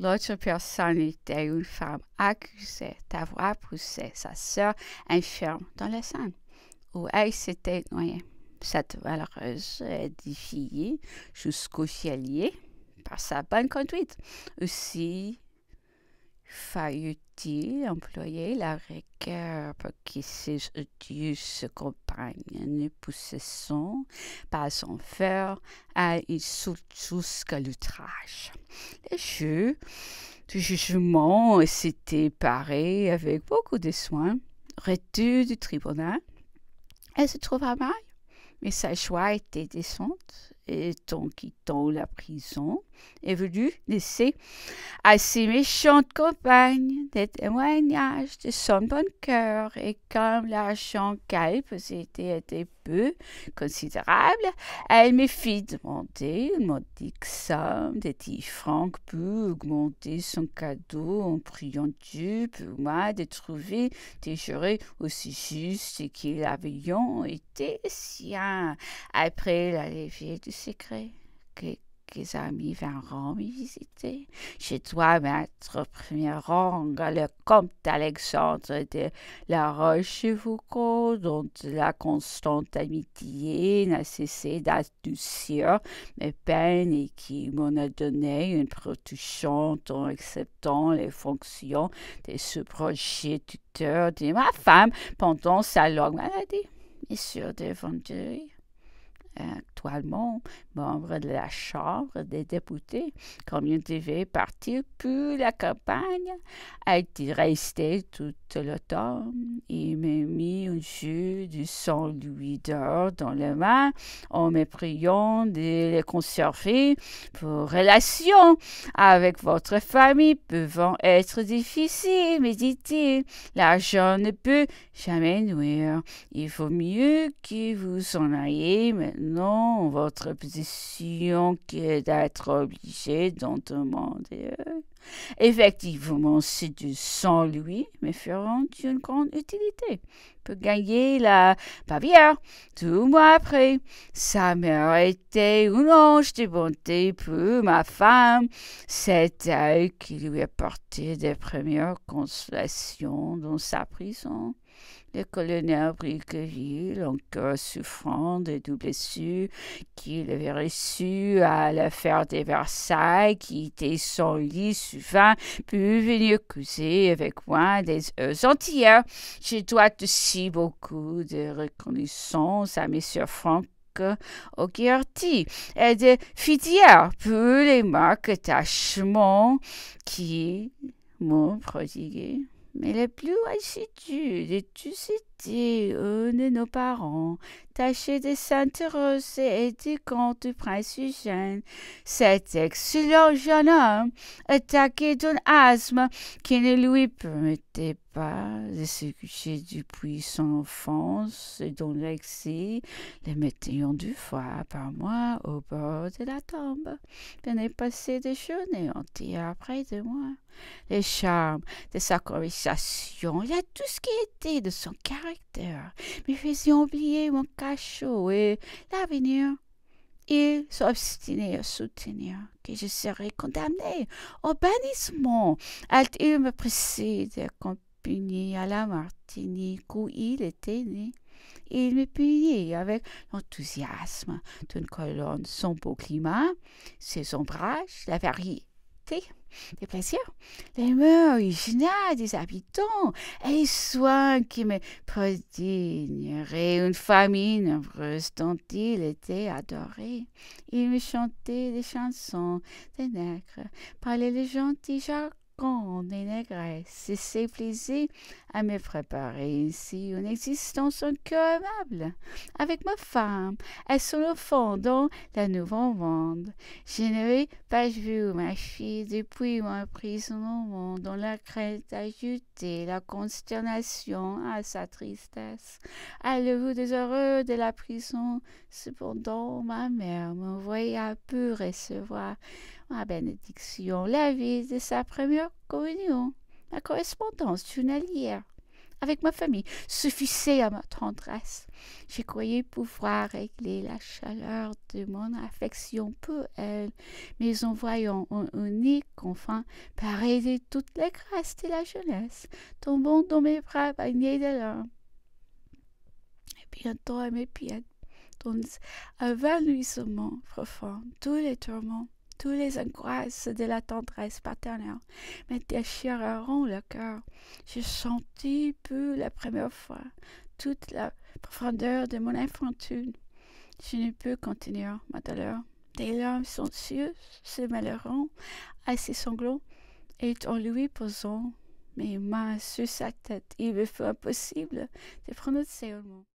L'autre personne était une femme accusée d'avoir poussé sa sœur infirme dans la salle où elle s'était noyée. Cette valeureuse est défiée jusqu'au cielier par sa bonne conduite. Aussi, Faillit-il employer la pour qui ses odieuses compagnes ne possessant pas son fer à jusqu'à l'outrage. Le jeu du jugement s'était paré avec beaucoup de soin, retour du tribunal. Elle se trouva mal, mais sa joie était décente et en quittant la prison, est venu laisser à ses méchantes compagnes des témoignages de son bon cœur, et comme l'argent qu'elle possédait était peu considérable, elle me fit demander une modique somme de 10 francs pour augmenter son cadeau en priant Dieu pour moi de trouver des jurés aussi justes qu'ils avaient été siens. Après du secret que amis viendront me visiter. Je dois mettre au premier rang le comte Alexandre de la Rochefoucauld, dont la constante amitié n'a cessé d'adoucir mes peines et qui m'en a donné une protection en acceptant les fonctions de ce projet tuteur de ma femme pendant sa longue maladie. Monsieur de Vendée actuellement membre de la Chambre des députés. comme il devait partir pour la campagne a été resté tout l'automne. Il m'a mis un jus du sang louis d'or dans les mains en me priant de les conserver pour relations avec votre famille pouvant être difficiles, mais dit-il. L'argent ne peut jamais nuire. Il vaut mieux que vous en ayez maintenant non, votre position qui est d'être obligé d'en demander. Euh, effectivement, si du sang, lui, mais feront une grande utilité. Peut gagner la pavière tout mois après. Ça mère était une ange de bonté pour ma femme. C'est elle qui lui apportait des premières consolations dans sa prison. Le colonel Bricqueville, encore souffrant des deux blessures qu'il avait reçues à l'affaire de Versailles, qui était son lit souvent, puis venir causer avec moi des heures entières. Je dois aussi beaucoup de reconnaissance à M. Franck au et de fidèle pour les marques d'attachement qui m'ont prodigué mais la plus haute situe de tous ces une de nos parents, taché de s'intéresser et du compte du prince Eugène. Cet excellent jeune homme, attaqué d'un asthme qui ne lui permettait pas de se coucher depuis son enfance, et dont l'exil le mettait du foie fois par mois au bord de la tombe, venait passer des journées entières près de moi. Les charmes de sa conversation, il y a tout ce qui était de son caractère me faisaient oublier mon cachot et l'avenir. Ils s'obstinaient à soutenir que je serais condamné au bannissement. il me pressaient de compagnie à la Martinique où il était né. Il me punit avec l'enthousiasme d'une colonne son beau climat, ses ombrages, la variété des plaisirs, les des habitants, et les soins qui me prodigneraient une famille nombreuse dont il était adoré. Il me chantait des chansons des nègres, parlait les gentils quand on c'est ses plaisirs à me préparer ici une existence incurable avec ma femme et son le dans la nouvelle monde. Je n'avais pas vu ma fille depuis mon emprisonnement dont la crainte ajoutait la consternation à sa tristesse. Allez-vous des heureux de la prison, cependant ma mère m'envoyait peu recevoir ma ah, bénédiction, vie de sa première communion, ma correspondance journalière avec ma famille suffisait à ma tendresse. Je croyais pouvoir régler la chaleur de mon affection pour elle, mais en voyant un unique enfin paré de toutes les grâces de la jeunesse, tombant dans mes bras bagnés de larmes. Et bientôt à mes pieds, dans un profond, tous les tourments toutes les angoisses de la tendresse paternelle me déchireront le cœur. J'ai senti pour la première fois toute la profondeur de mon infantile. Je ne peux continuer ma douleur. Des larmes sont se mêleront à ses sanglots et en lui posant mes mains sur sa tête, il me fut impossible de prononcer un mot.